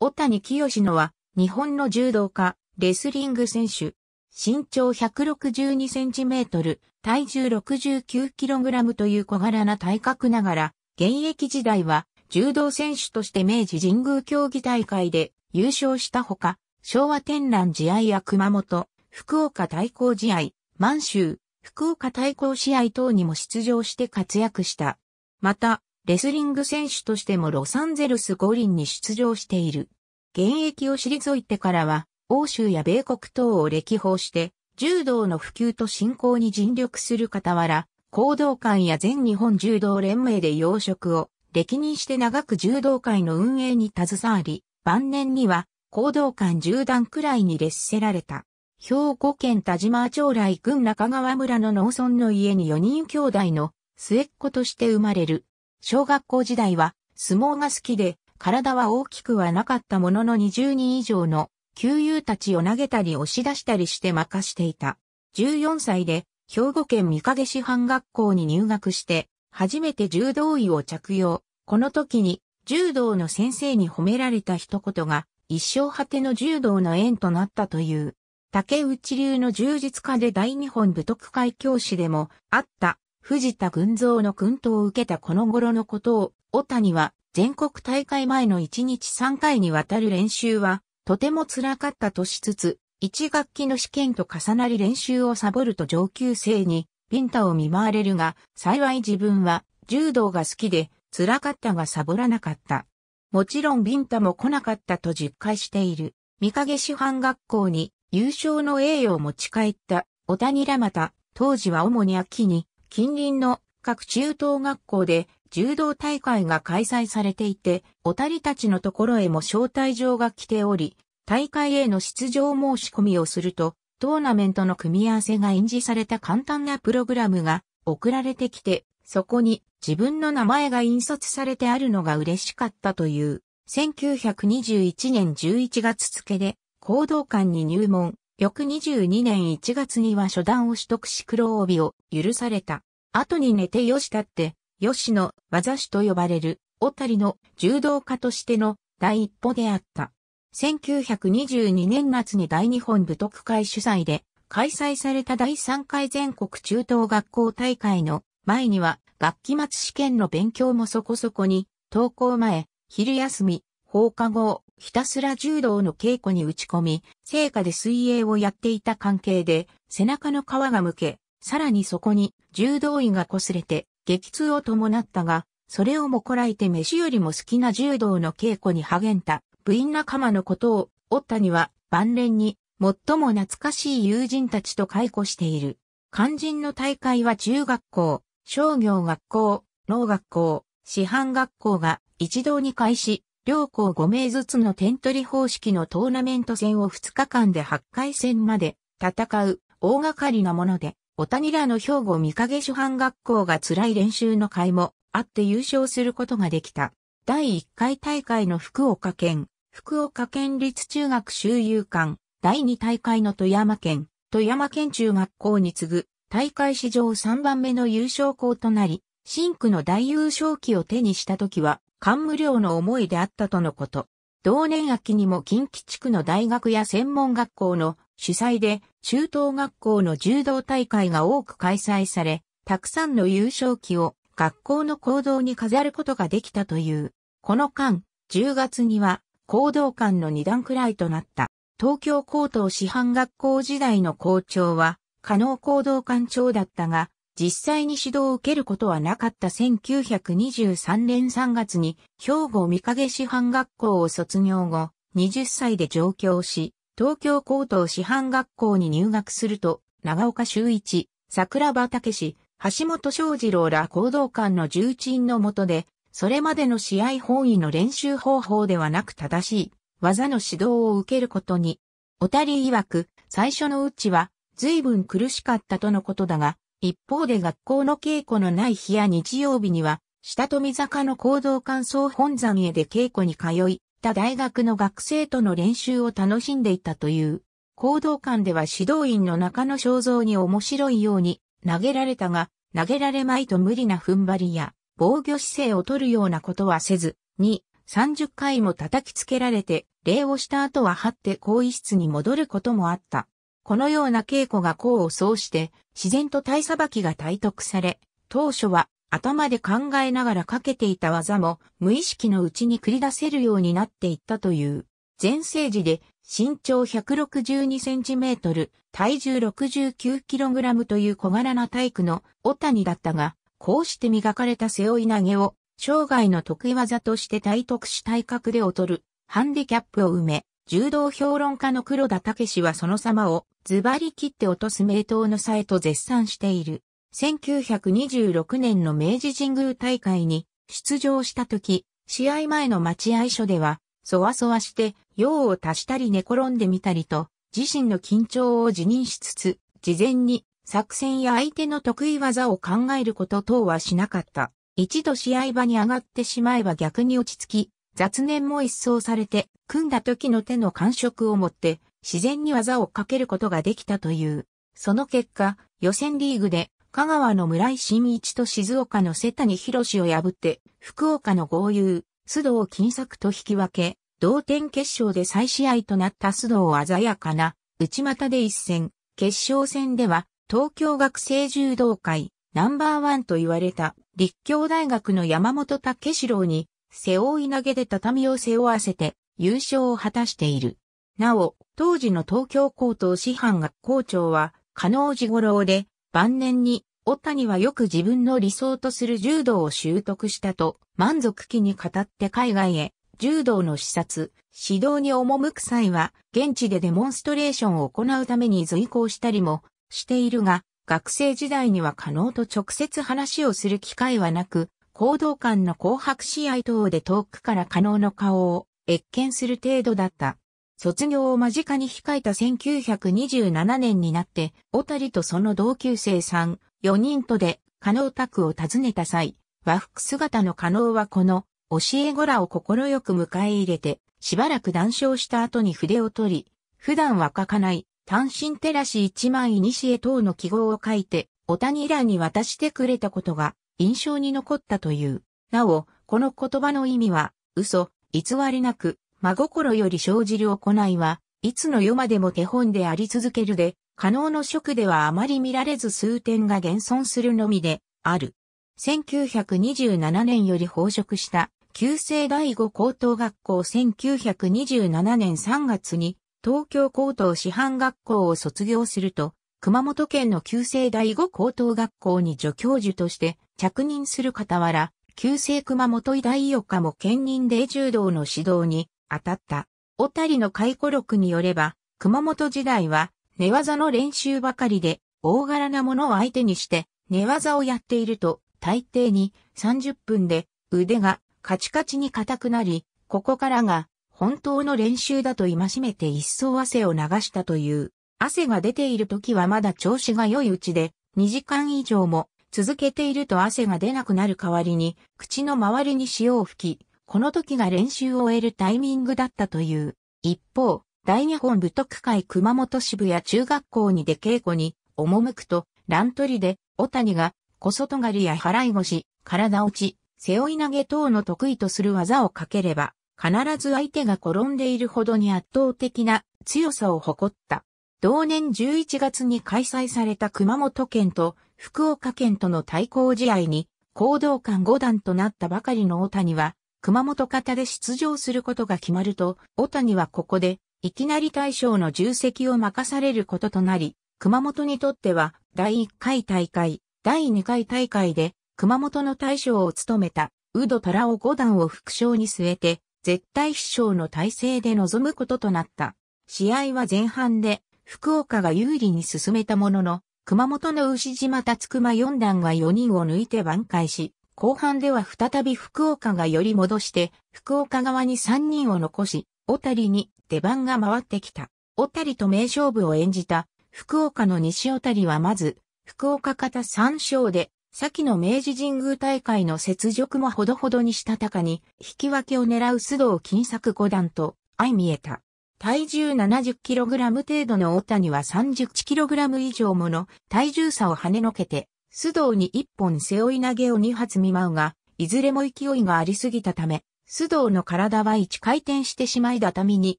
小谷清野は、日本の柔道家、レスリング選手。身長162センチメートル、体重69キログラムという小柄な体格ながら、現役時代は柔道選手として明治神宮競技大会で優勝したほか、昭和天覧試合や熊本、福岡対抗試合、満州、福岡対抗試合等にも出場して活躍した。また、レスリング選手としてもロサンゼルス五輪に出場している。現役を退いてからは、欧州や米国等を歴訪して、柔道の普及と振興に尽力する傍ら、行動官や全日本柔道連盟で養殖を歴任して長く柔道界の運営に携わり、晩年には行動官。十段くらいに列せられた。兵庫県田島町来郡中川村の農村の家に4人兄弟の末っ子として生まれる。小学校時代は相撲が好きで、体は大きくはなかったものの20人以上の旧友たちを投げたり押し出したりして任していた。14歳で兵庫県三影市藩学校に入学して、初めて柔道衣を着用。この時に柔道の先生に褒められた一言が一生果ての柔道の縁となったという。竹内流の充実家で大日本武徳会教師でもあった藤田群像の訓導を受けたこの頃のことを、小谷は全国大会前の1日3回にわたる練習は、とても辛かったとしつつ、1学期の試験と重なり練習をサボると上級生に、ピンタを見舞われるが、幸い自分は柔道が好きで、辛かったがサボらなかった。もちろんビンタも来なかったと実感している。三影師範学校に優勝の栄誉を持ち帰った小谷らまた、当時は主に秋に近隣の各中等学校で柔道大会が開催されていて、おたりたちのところへも招待状が来ており、大会への出場申し込みをすると、トーナメントの組み合わせが演字された簡単なプログラムが送られてきて、そこに自分の名前が印刷されてあるのが嬉しかったという、1921年11月付で、行動館に入門、翌22年1月には初段を取得し黒帯を許された。後に寝てよしたって、吉野、技師と呼ばれる、小谷の柔道家としての第一歩であった。1922年夏に大日本武徳会主催で開催された第3回全国中等学校大会の前には学期末試験の勉強もそこそこに、登校前、昼休み、放課後、ひたすら柔道の稽古に打ち込み、成果で水泳をやっていた関係で、背中の皮がむけ、さらにそこに柔道院が擦れて、激痛を伴ったが、それをもこらえて飯よりも好きな柔道の稽古に励んだ、部員仲間のことを、おったには、晩年に、最も懐かしい友人たちと解雇している。肝心の大会は中学校、商業学校、農学校、師範学校が一堂に会し、両校5名ずつの点取り方式のトーナメント戦を2日間で8回戦まで戦う大掛かりなもので、小谷らの兵庫三影主犯学校が辛い練習の会もあって優勝することができた。第1回大会の福岡県、福岡県立中学周遊館、第2大会の富山県、富山県中学校に次ぐ、大会史上3番目の優勝校となり、新区の大優勝旗を手にした時は、官無量の思いであったとのこと。同年秋にも近畿地区の大学や専門学校の主催で中等学校の柔道大会が多く開催され、たくさんの優勝旗を学校の行動に飾ることができたという。この間、10月には行動館の2段くらいとなった東京高等師範学校時代の校長は加納行動館長だったが、実際に指導を受けることはなかった1923年3月に兵庫三影師範学校を卒業後、20歳で上京し、東京高等師範学校に入学すると、長岡修一、桜庭武史、橋本昌次郎ら行動官の重鎮の下で、それまでの試合本位の練習方法ではなく正しい技の指導を受けることに、小谷曰く、最初のうちは随分苦しかったとのことだが、一方で学校の稽古のない日や日曜日には、下富坂の行動感想本山へで稽古に通い、た大学の学生との練習を楽しんでいたという。行動館では指導員の中野肖像に面白いように投げられたが、投げられまいと無理な踏ん張りや防御姿勢を取るようなことはせず、に、30回も叩きつけられて、礼をした後は張って更衣室に戻ることもあった。このような稽古が功を奏して、自然と体裁きが体得され、当初は頭で考えながらかけていた技も無意識のうちに繰り出せるようになっていったという。前世時で身長1 6 2トル、体重6 9ラムという小柄な体育の小谷だったが、こうして磨かれた背負い投げを生涯の得意技として体得し体格で劣るハンディキャップを埋め、柔道評論家の黒田武史はその様をズバリ切って落とす名刀のさえと絶賛している。1926年の明治神宮大会に出場した時、試合前の待合所では、そわそわして用を足したり寝転んでみたりと、自身の緊張を辞任しつつ、事前に作戦や相手の得意技を考えること等はしなかった。一度試合場に上がってしまえば逆に落ち着き、雑念も一掃されて、組んだ時の手の感触をもって、自然に技をかけることができたという。その結果、予選リーグで、香川の村井新一と静岡の瀬谷博を破って、福岡の豪遊、須藤金作と引き分け、同点決勝で再試合となった須藤鮮やかな、内股で一戦、決勝戦では、東京学生柔道界、ナンバーワンと言われた、立教大学の山本武史郎に、背負い投げで畳を背負わせて優勝を果たしている。なお、当時の東京高等師範学校長は、加納時五郎で、晩年に、大谷はよく自分の理想とする柔道を習得したと、満足期に語って海外へ、柔道の視察、指導に赴く際は、現地でデモンストレーションを行うために随行したりもしているが、学生時代には可能と直接話をする機会はなく、行動間の紅白試合等で遠くから可能の顔を越見する程度だった。卒業を間近に控えた1927年になって、小谷とその同級生さん、4人とで、加納宅を訪ねた際、和服姿の加納はこの、教え子らを心よく迎え入れて、しばらく談笑した後に筆を取り、普段は書かない、単身テラシ一枚西へ等の記号を書いて、小谷らに渡してくれたことが、印象に残ったという。なお、この言葉の意味は、嘘、偽りなく、真心より生じる行いは、いつの世までも手本であり続けるで、可能の職ではあまり見られず数点が現存するのみで、ある。1927年より奉職した、旧制第五高等学校1927年3月に、東京高等師範学校を卒業すると、熊本県の旧制第五高等学校に助教授として着任する傍ら、旧制熊本医大医日も兼任で柔道の指導に当たった。小谷の回顧録によれば、熊本時代は寝技の練習ばかりで、大柄なものを相手にして、寝技をやっていると、大抵に30分で腕がカチカチに硬くなり、ここからが本当の練習だと戒めて一層汗を流したという。汗が出ている時はまだ調子が良いうちで、2時間以上も続けていると汗が出なくなる代わりに、口の周りに塩を吹き、この時が練習を終えるタイミングだったという。一方、大日本武徳会熊本支部や中学校に出稽古に、赴くと、乱取りで、小谷が、小外刈りや払い腰、体落ち、背負い投げ等の得意とする技をかければ、必ず相手が転んでいるほどに圧倒的な強さを誇った。同年11月に開催された熊本県と福岡県との対抗試合に、行動官5段となったばかりの大谷は、熊本型で出場することが決まると、大谷はここで、いきなり大将の重責を任されることとなり、熊本にとっては、第1回大会、第2回大会で、熊本の大将を務めた、宇ド・タラ五段を副将に据えて、絶対必勝の体制で臨むこととなった。試合は前半で、福岡が有利に進めたものの、熊本の牛島達熊四段が4人を抜いて挽回し、後半では再び福岡がより戻して、福岡側に3人を残し、小谷に出番が回ってきた。小谷と名勝負を演じた、福岡の西小谷はまず、福岡方三勝で、先の明治神宮大会の雪辱もほどほどにしたたかに、引き分けを狙う須藤金作五段と相見えた。体重 70kg 程度の大谷は 31kg 以上もの体重差を跳ねのけて、須藤に1本背負い投げを2発見舞うが、いずれも勢いがありすぎたため、須藤の体は1回転してしまい畳に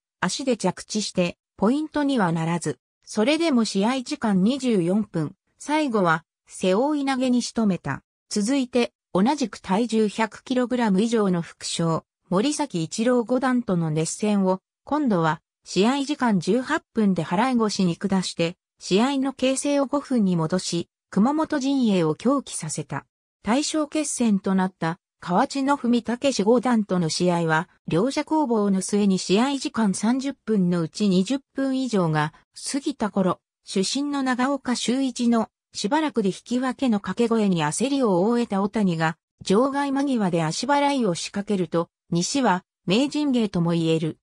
足で着地して、ポイントにはならず、それでも試合時間24分、最後は背負い投げに仕留めた。続いて、同じく体重 100kg 以上の副将、森崎一郎五段との熱戦を、今度は試合時間18分で払い腰に下して、試合の形勢を5分に戻し、熊本陣営を狂気させた。対象決戦となった河内の文武五段との試合は、両者攻防の末に試合時間30分のうち20分以上が過ぎた頃、主審の長岡修一のしばらくで引き分けの掛け声に焦りを覆えた小谷が、場外間際で足払いを仕掛けると、西は名人芸とも言える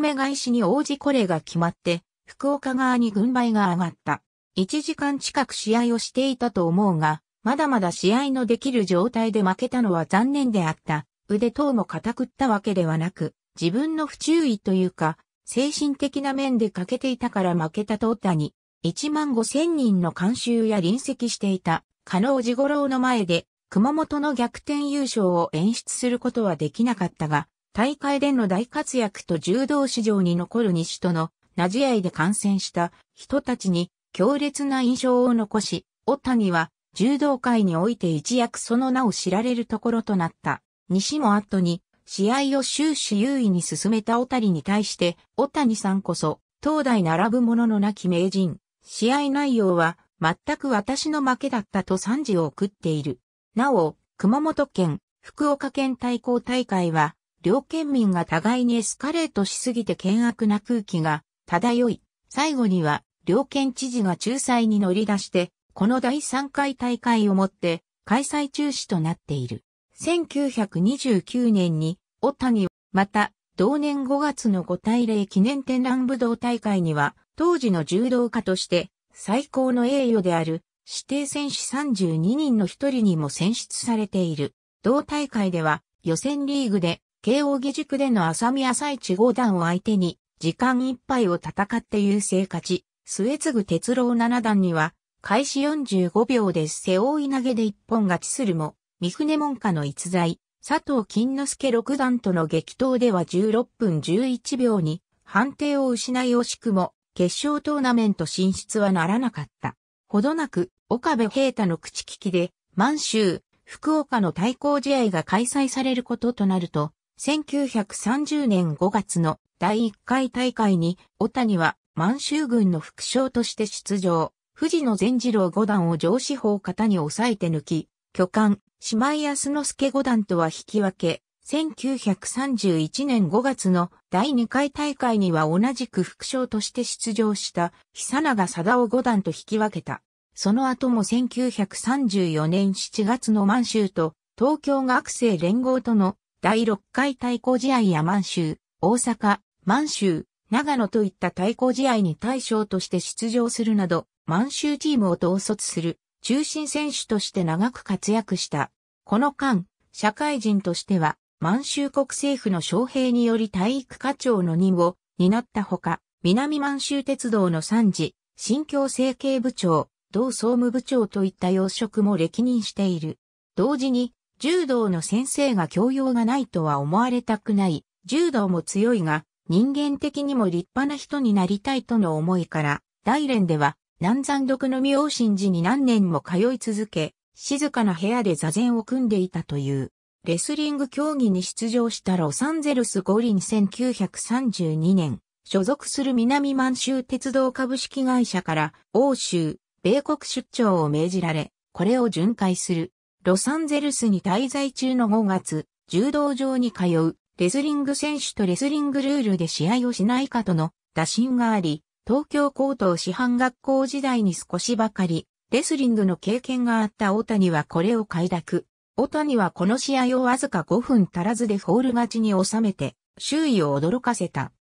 め返しに応じこれが決まって、福岡側に軍配が上がった。1時間近く試合をしていたと思うが、まだまだ試合のできる状態で負けたのは残念であった。腕等も固くったわけではなく、自分の不注意というか、精神的な面で欠けていたから負けたとったに、1万5千人の監修や臨席していた、加納治五郎の前で、熊本の逆転優勝を演出することはできなかったが、大会での大活躍と柔道史上に残る西との、なじ合いで感染した人たちに強烈な印象を残し、小谷は柔道界において一躍その名を知られるところとなった。西も後に試合を終始優位に進めた小谷に対して、小谷さんこそ、東大並ぶもののなき名人。試合内容は、全く私の負けだったと賛辞を送っている。なお、熊本県、福岡県対抗大会は、両県民が互いにエスカレートしすぎて険悪な空気が漂い、最後には両県知事が仲裁に乗り出して、この第3回大会をもって開催中止となっている。1929年に、オタニ、また、同年5月の5対0記念展覧武道大会には、当時の柔道家として、最高の栄誉である、指定選手32人の一人にも選出されている。同大会では、予選リーグで、慶応義塾での浅見朝一五段を相手に、時間いっぱいを戦って優勢勝ち、末継哲郎七段には、開始45秒で背負い投げで一本勝ちするも、三船門下の逸材、佐藤金之助六段との激闘では16分11秒に判定を失い惜しくも決勝トーナメント進出はならなかった。ほどなく岡部平太の口利きで満州、福岡の対抗試合が開催されることとなると、1930年5月の第1回大会に、小谷は満州軍の副将として出場。富士の善次郎五段を上司法方に抑えて抜き、巨漢、島井康之助五段とは引き分け、1931年5月の第2回大会には同じく副将として出場した久永貞夫五段と引き分けた。その後も1934年7月の満州と東京学生連合との第6回対抗試合や満州、大阪、満州、長野といった対抗試合に対象として出場するなど、満州チームを統率する中心選手として長く活躍した。この間、社会人としては、満州国政府の招聘により体育課長の任を担ったほか、南満州鉄道の参事、新京政経部長、同総務部長といった要職も歴任している。同時に、柔道の先生が教養がないとは思われたくない、柔道も強いが、人間的にも立派な人になりたいとの思いから、大連では、南山独の妙心寺に何年も通い続け、静かな部屋で座禅を組んでいたという。レスリング競技に出場したロサンゼルス五輪1932年、所属する南満州鉄道株式会社から欧州、米国出張を命じられ、これを巡回する。ロサンゼルスに滞在中の5月、柔道場に通う、レスリング選手とレスリングルールで試合をしないかとの打診があり、東京高等師範学校時代に少しばかり、レスリングの経験があった大谷はこれを快諾。大谷はこの試合をわずか5分足らずでフォール勝ちに収めて、周囲を驚かせた。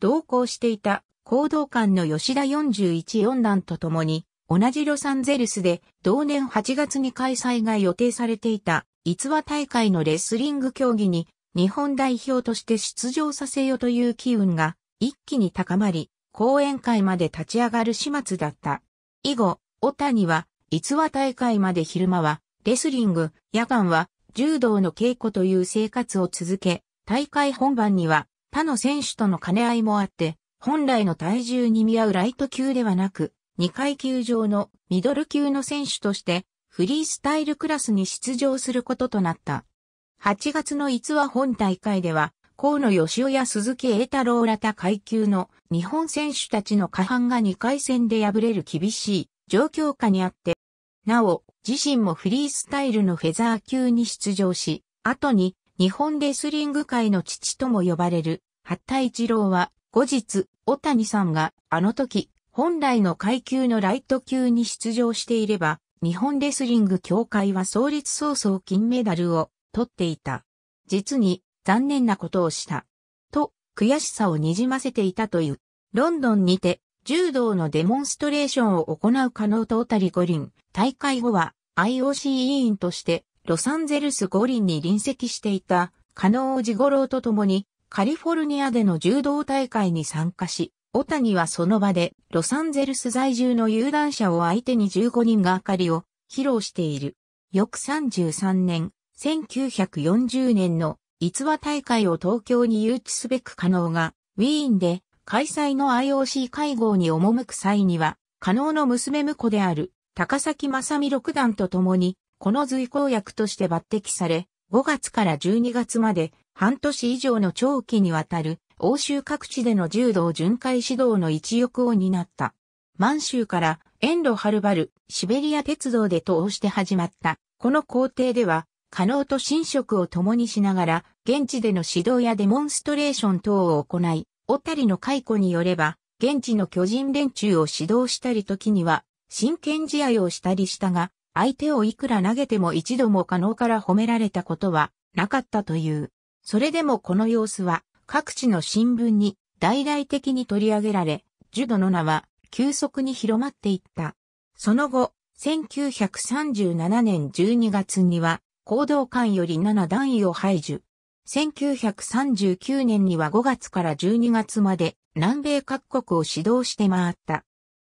同行していた行動官の吉田41四段と共に、同じロサンゼルスで同年8月に開催が予定されていた逸話大会のレスリング競技に日本代表として出場させようという機運が一気に高まり、講演会まで立ち上がる始末だった。以後、小谷は逸話大会まで昼間はレスリング、夜間は柔道の稽古という生活を続け、大会本番には他の選手との兼ね合いもあって、本来の体重に見合うライト級ではなく、2階級上のミドル級の選手としてフリースタイルクラスに出場することとなった。8月の逸話本大会では、河野義雄や鈴木栄太郎ら他階級の日本選手たちの過半が2回戦で敗れる厳しい状況下にあって、なお、自身もフリースタイルのフェザー級に出場し、後に日本レスリング界の父とも呼ばれる、八田一郎は、後日、小谷さんが、あの時、本来の階級のライト級に出場していれば、日本レスリング協会は創立早々金メダルを取っていた。実に残念なことをした。と、悔しさを滲ませていたという。ロンドンにて、柔道のデモンストレーションを行う可能とオタリ五輪、大会後は IOC 委員としてロサンゼルス五輪に臨席していた加納ゴ五郎と共にカリフォルニアでの柔道大会に参加し、小谷はその場で、ロサンゼルス在住の有段者を相手に15人が明かりを披露している。翌33年、1940年の逸話大会を東京に誘致すべく可能が、ウィーンで開催の IOC 会合に赴く際には、可能の娘婿である高崎正美六段と共に、この随行役として抜擢され、5月から12月まで半年以上の長期にわたる欧州各地での柔道巡回指導の一翼を担った。満州から遠路はるばるシベリア鉄道で通して始まった。この工程では、可能と新職を共にしながら、現地での指導やデモンストレーション等を行い、小谷の解雇によれば、現地の巨人連中を指導したり時には、真剣試合をしたりしたが、相手をいくら投げても一度も可能から褒められたことはなかったという。それでもこの様子は、各地の新聞に大々的に取り上げられ、ジュドの名は急速に広まっていった。その後、1937年12月には、行動官より7段位を排除。1939年には5月から12月まで南米各国を指導して回った。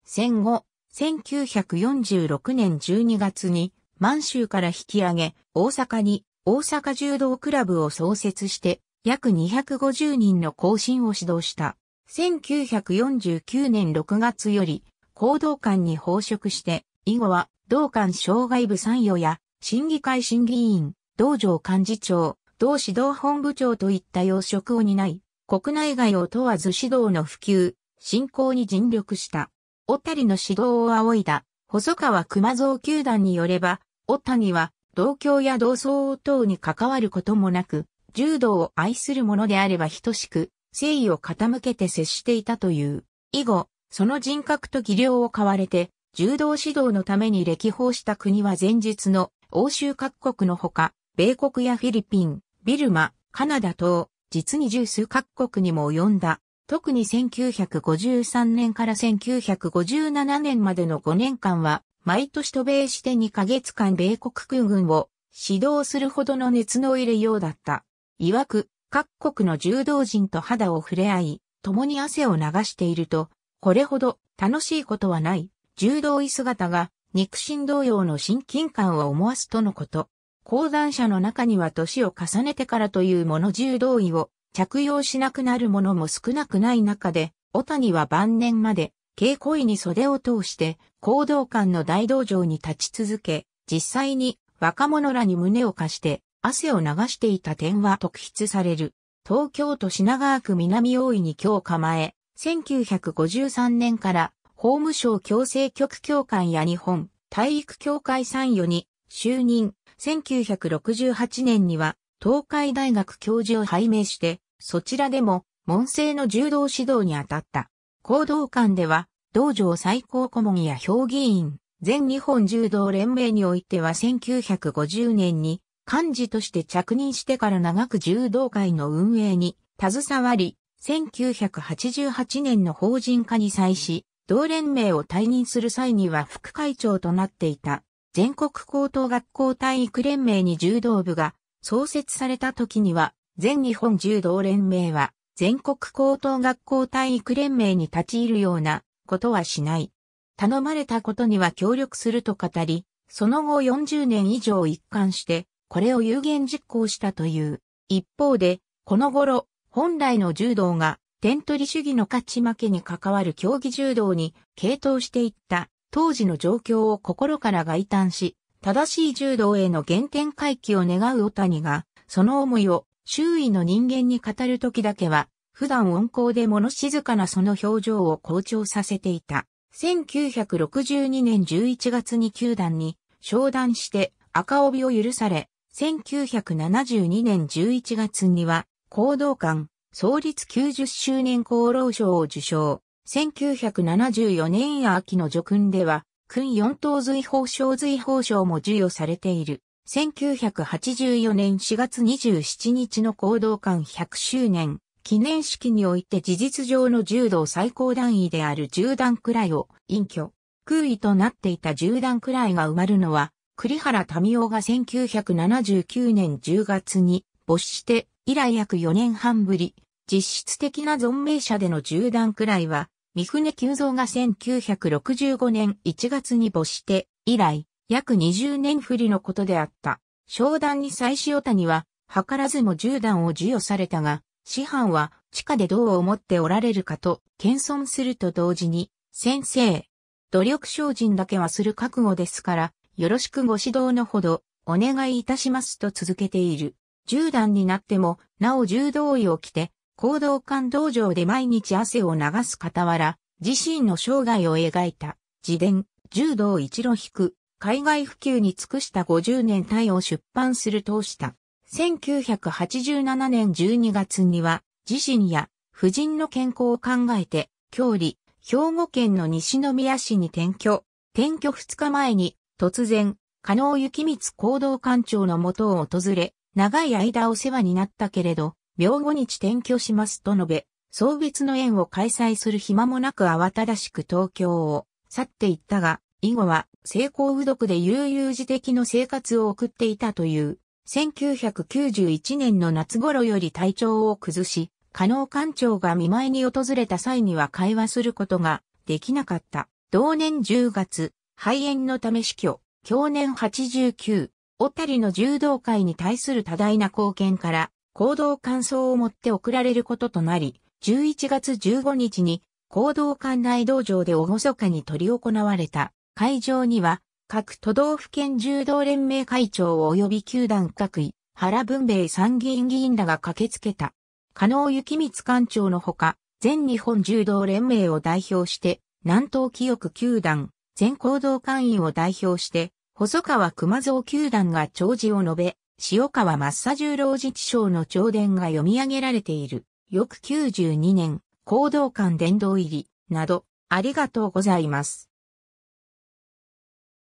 戦後、1946年12月に満州から引き上げ、大阪に大阪柔道クラブを創設して約250人の行進を指導した。1949年6月より、行動官に報職して、以後は、同官障害部参与や、審議会審議委員、道場幹事長、同指導本部長といった要職を担い、国内外を問わず指導の普及、振興に尽力した。小谷の指導を仰いだ、細川熊蔵球団によれば、小谷は、同郷や同窓等に関わることもなく、柔道を愛する者であれば等しく、誠意を傾けて接していたという。以後、その人格と技量を買われて、柔道指導のために歴訪した国は前日の欧州各国のほか、米国やフィリピン、ビルマ、カナダ等、実に十数各国にも及んだ。特に1953年から1957年までの5年間は、毎年渡米して2ヶ月間米国空軍を指導するほどの熱の入れようだった。曰く、各国の柔道人と肌を触れ合い、共に汗を流していると、これほど楽しいことはない、柔道医姿が、肉親同様の親近感を思わすとのこと。講談者の中には年を重ねてからというもの柔道医を着用しなくなるものも少なくない中で、小谷は晩年まで稽古医に袖を通して行動館の大道場に立ち続け、実際に若者らに胸を貸して汗を流していた点は特筆される。東京都品川区南大井に今日構え、1953年から法務省強制局教官や日本体育協会参与に就任、1968年には東海大学教授を拝命して、そちらでも門生の柔道指導に当たった。行動館では、道場最高顧問や評議員、全日本柔道連盟においては1950年に幹事として着任してから長く柔道会の運営に携わり、1988年の法人化に際し、同連盟を退任する際には副会長となっていた全国高等学校体育連盟に柔道部が創設された時には、全日本柔道連盟は全国高等学校体育連盟に立ち入るようなことはしない。頼まれたことには協力すると語り、その後40年以上一貫してこれを有言実行したという。一方で、この頃、本来の柔道が、点取り主義の勝ち負けに関わる競技柔道に傾倒していった当時の状況を心から外嘆し、正しい柔道への原点回帰を願う小谷が、その思いを周囲の人間に語る時だけは、普段温厚で物静かなその表情を好調させていた。1962年11月に球団に商談して赤帯を許され、1972年11月には、行動館、創立90周年功労賞を受賞。1974年秋の叙勲では、訓四等随法賞随法賞も授与されている。1984年4月27日の行動館100周年記念式において事実上の柔道最高段位である十段位を隠居。空位となっていた十段位が埋まるのは栗原民夫が1979年10月に没して以来約4年半ぶり、実質的な存命者での銃弾くらいは、三船久蔵が1965年1月に没して以来、約20年ぶりのことであった。商談に際し谷は、図らずも銃弾を授与されたが、師範は地下でどう思っておられるかと謙遜すると同時に、先生、努力精進だけはする覚悟ですから、よろしくご指導のほど、お願いいたしますと続けている。十段になっても、なお柔道医を着て、行動感道場で毎日汗を流す傍ら、自身の生涯を描いた、自伝、柔道一路引く、海外普及に尽くした50年体を出版する通した。1987年12月には、自身や夫人の健康を考えて、郷里、兵庫県の西宮市に転居。転居2日前に、突然、加納幸光行動官庁のもとを訪れ、長い間お世話になったけれど、病後日転居しますと述べ、送別の縁を開催する暇もなく慌ただしく東京を去っていったが、以後は成功不読で悠々自適の生活を送っていたという、1991年の夏頃より体調を崩し、加納官庁が見舞いに訪れた際には会話することができなかった。同年10月、肺炎のため死去、去年89、小谷の柔道界に対する多大な貢献から、行動感想を持って送られることとなり、11月15日に、行動館内道場で厳かに取り行われた会場には、各都道府県柔道連盟会長及び球団各位、原文米参議院議員らが駆けつけた。加納幸光館長のほか、全日本柔道連盟を代表して、南東記憶球団、全行動会員を代表して、細川熊蔵球団が長辞を述べ、塩川マッサ十郎自治省の長伝が読み上げられている。翌92年、行動館殿堂入り、など、ありがとうございます。